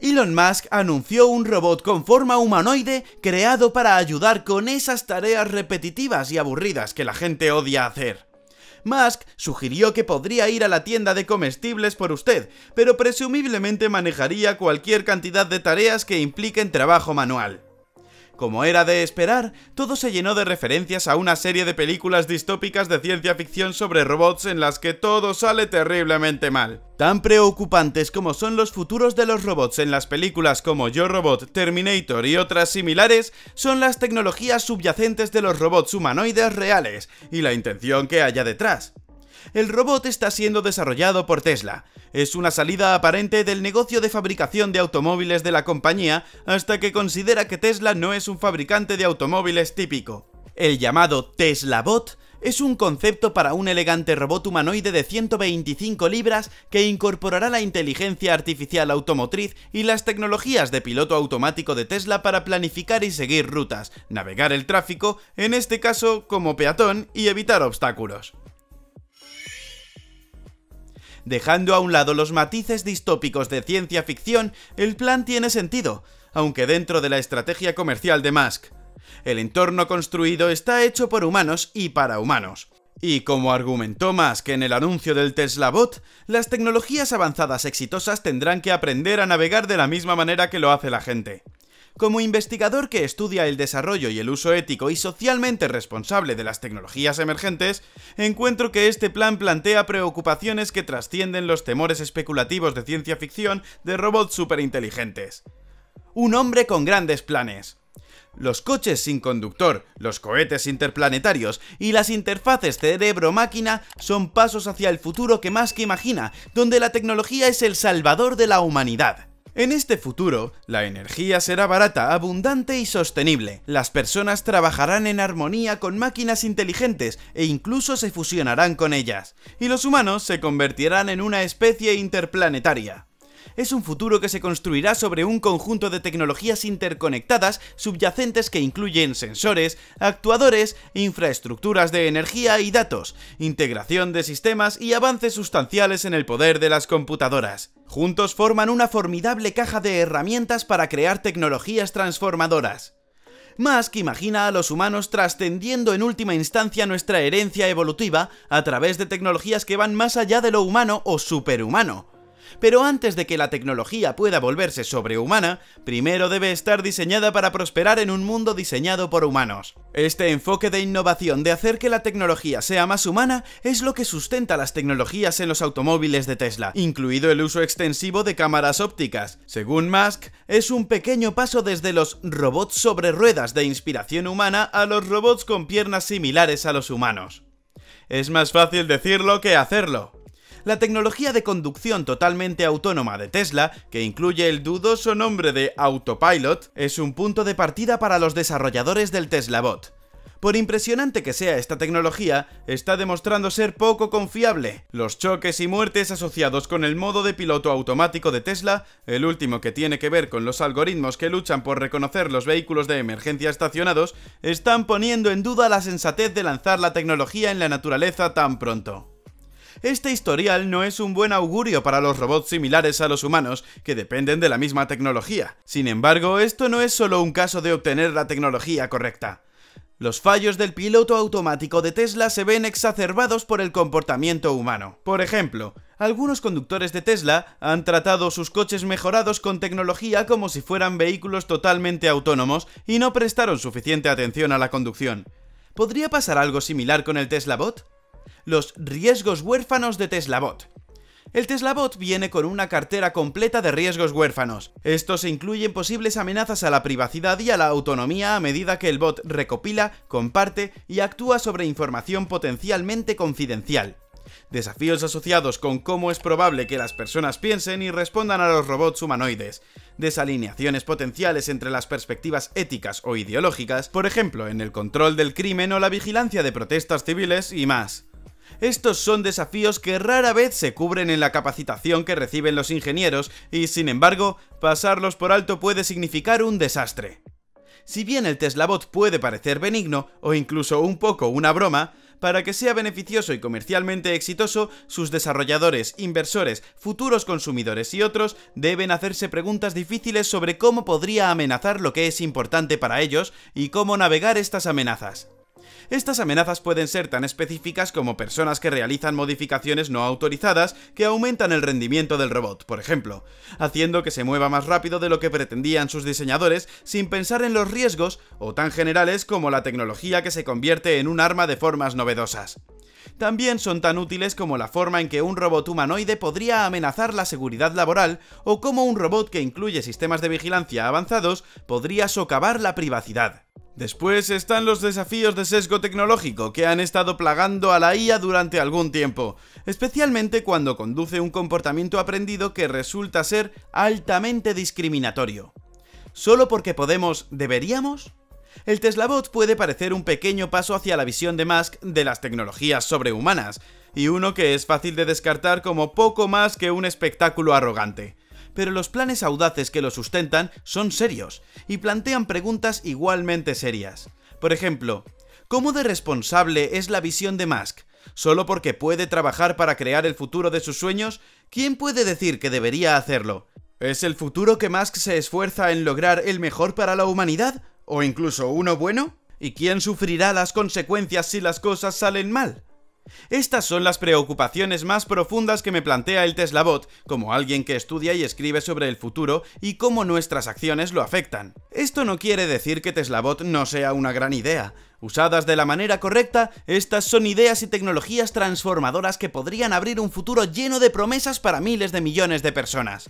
Elon Musk anunció un robot con forma humanoide creado para ayudar con esas tareas repetitivas y aburridas que la gente odia hacer. Musk sugirió que podría ir a la tienda de comestibles por usted, pero presumiblemente manejaría cualquier cantidad de tareas que impliquen trabajo manual. Como era de esperar, todo se llenó de referencias a una serie de películas distópicas de ciencia ficción sobre robots en las que todo sale terriblemente mal. Tan preocupantes como son los futuros de los robots en las películas como Yo Robot, Terminator y otras similares, son las tecnologías subyacentes de los robots humanoides reales y la intención que haya detrás. El robot está siendo desarrollado por Tesla. Es una salida aparente del negocio de fabricación de automóviles de la compañía hasta que considera que Tesla no es un fabricante de automóviles típico. El llamado Tesla Bot es un concepto para un elegante robot humanoide de 125 libras que incorporará la inteligencia artificial automotriz y las tecnologías de piloto automático de Tesla para planificar y seguir rutas, navegar el tráfico, en este caso como peatón, y evitar obstáculos. Dejando a un lado los matices distópicos de ciencia ficción, el plan tiene sentido, aunque dentro de la estrategia comercial de Musk. El entorno construido está hecho por humanos y para humanos. Y como argumentó Musk que en el anuncio del Tesla Bot, las tecnologías avanzadas exitosas tendrán que aprender a navegar de la misma manera que lo hace la gente. Como investigador que estudia el desarrollo y el uso ético y socialmente responsable de las tecnologías emergentes, encuentro que este plan plantea preocupaciones que trascienden los temores especulativos de ciencia ficción de robots superinteligentes. Un hombre con grandes planes. Los coches sin conductor, los cohetes interplanetarios y las interfaces cerebro-máquina son pasos hacia el futuro que más que imagina, donde la tecnología es el salvador de la humanidad. En este futuro, la energía será barata, abundante y sostenible. Las personas trabajarán en armonía con máquinas inteligentes e incluso se fusionarán con ellas. Y los humanos se convertirán en una especie interplanetaria es un futuro que se construirá sobre un conjunto de tecnologías interconectadas subyacentes que incluyen sensores, actuadores, infraestructuras de energía y datos, integración de sistemas y avances sustanciales en el poder de las computadoras. Juntos forman una formidable caja de herramientas para crear tecnologías transformadoras. que imagina a los humanos trascendiendo en última instancia nuestra herencia evolutiva a través de tecnologías que van más allá de lo humano o superhumano. Pero antes de que la tecnología pueda volverse sobrehumana, primero debe estar diseñada para prosperar en un mundo diseñado por humanos. Este enfoque de innovación de hacer que la tecnología sea más humana es lo que sustenta las tecnologías en los automóviles de Tesla, incluido el uso extensivo de cámaras ópticas. Según Musk, es un pequeño paso desde los robots sobre ruedas de inspiración humana a los robots con piernas similares a los humanos. Es más fácil decirlo que hacerlo. La tecnología de conducción totalmente autónoma de Tesla, que incluye el dudoso nombre de Autopilot, es un punto de partida para los desarrolladores del Tesla Bot. Por impresionante que sea esta tecnología, está demostrando ser poco confiable. Los choques y muertes asociados con el modo de piloto automático de Tesla, el último que tiene que ver con los algoritmos que luchan por reconocer los vehículos de emergencia estacionados, están poniendo en duda la sensatez de lanzar la tecnología en la naturaleza tan pronto este historial no es un buen augurio para los robots similares a los humanos que dependen de la misma tecnología. Sin embargo, esto no es solo un caso de obtener la tecnología correcta. Los fallos del piloto automático de Tesla se ven exacerbados por el comportamiento humano. Por ejemplo, algunos conductores de Tesla han tratado sus coches mejorados con tecnología como si fueran vehículos totalmente autónomos y no prestaron suficiente atención a la conducción. ¿Podría pasar algo similar con el Tesla Bot? Los riesgos huérfanos de TeslaBot. El TeslaBot viene con una cartera completa de riesgos huérfanos. Estos incluyen posibles amenazas a la privacidad y a la autonomía a medida que el bot recopila, comparte y actúa sobre información potencialmente confidencial. Desafíos asociados con cómo es probable que las personas piensen y respondan a los robots humanoides. Desalineaciones potenciales entre las perspectivas éticas o ideológicas, por ejemplo, en el control del crimen o la vigilancia de protestas civiles y más. Estos son desafíos que rara vez se cubren en la capacitación que reciben los ingenieros y, sin embargo, pasarlos por alto puede significar un desastre. Si bien el Teslabot puede parecer benigno, o incluso un poco una broma, para que sea beneficioso y comercialmente exitoso, sus desarrolladores, inversores, futuros consumidores y otros deben hacerse preguntas difíciles sobre cómo podría amenazar lo que es importante para ellos y cómo navegar estas amenazas estas amenazas pueden ser tan específicas como personas que realizan modificaciones no autorizadas que aumentan el rendimiento del robot, por ejemplo, haciendo que se mueva más rápido de lo que pretendían sus diseñadores sin pensar en los riesgos o tan generales como la tecnología que se convierte en un arma de formas novedosas. También son tan útiles como la forma en que un robot humanoide podría amenazar la seguridad laboral o como un robot que incluye sistemas de vigilancia avanzados podría socavar la privacidad. Después están los desafíos de sesgo tecnológico que han estado plagando a la IA durante algún tiempo, especialmente cuando conduce un comportamiento aprendido que resulta ser altamente discriminatorio. ¿Solo porque podemos, deberíamos? El Teslabot puede parecer un pequeño paso hacia la visión de Musk de las tecnologías sobrehumanas, y uno que es fácil de descartar como poco más que un espectáculo arrogante pero los planes audaces que lo sustentan son serios y plantean preguntas igualmente serias. Por ejemplo, ¿cómo de responsable es la visión de Musk? ¿Solo porque puede trabajar para crear el futuro de sus sueños? ¿Quién puede decir que debería hacerlo? ¿Es el futuro que Musk se esfuerza en lograr el mejor para la humanidad? ¿O incluso uno bueno? ¿Y quién sufrirá las consecuencias si las cosas salen mal? Estas son las preocupaciones más profundas que me plantea el TeslaBot, como alguien que estudia y escribe sobre el futuro y cómo nuestras acciones lo afectan. Esto no quiere decir que TeslaBot no sea una gran idea. Usadas de la manera correcta, estas son ideas y tecnologías transformadoras que podrían abrir un futuro lleno de promesas para miles de millones de personas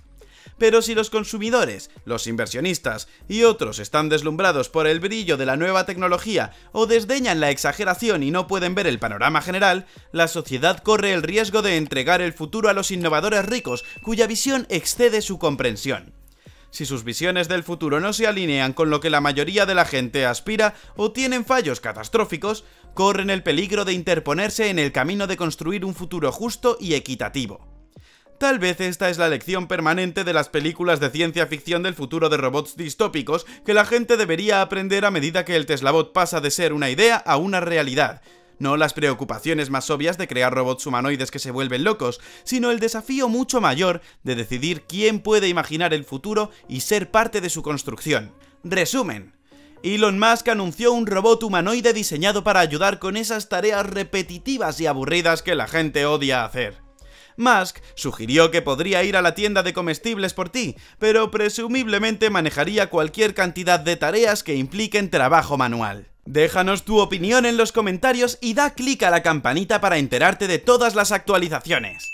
pero si los consumidores, los inversionistas y otros están deslumbrados por el brillo de la nueva tecnología o desdeñan la exageración y no pueden ver el panorama general, la sociedad corre el riesgo de entregar el futuro a los innovadores ricos cuya visión excede su comprensión. Si sus visiones del futuro no se alinean con lo que la mayoría de la gente aspira o tienen fallos catastróficos, corren el peligro de interponerse en el camino de construir un futuro justo y equitativo. Tal vez esta es la lección permanente de las películas de ciencia ficción del futuro de robots distópicos que la gente debería aprender a medida que el Teslabot pasa de ser una idea a una realidad no las preocupaciones más obvias de crear robots humanoides que se vuelven locos, sino el desafío mucho mayor de decidir quién puede imaginar el futuro y ser parte de su construcción. Resumen. Elon Musk anunció un robot humanoide diseñado para ayudar con esas tareas repetitivas y aburridas que la gente odia hacer. Musk sugirió que podría ir a la tienda de comestibles por ti, pero presumiblemente manejaría cualquier cantidad de tareas que impliquen trabajo manual. Déjanos tu opinión en los comentarios y da clic a la campanita para enterarte de todas las actualizaciones.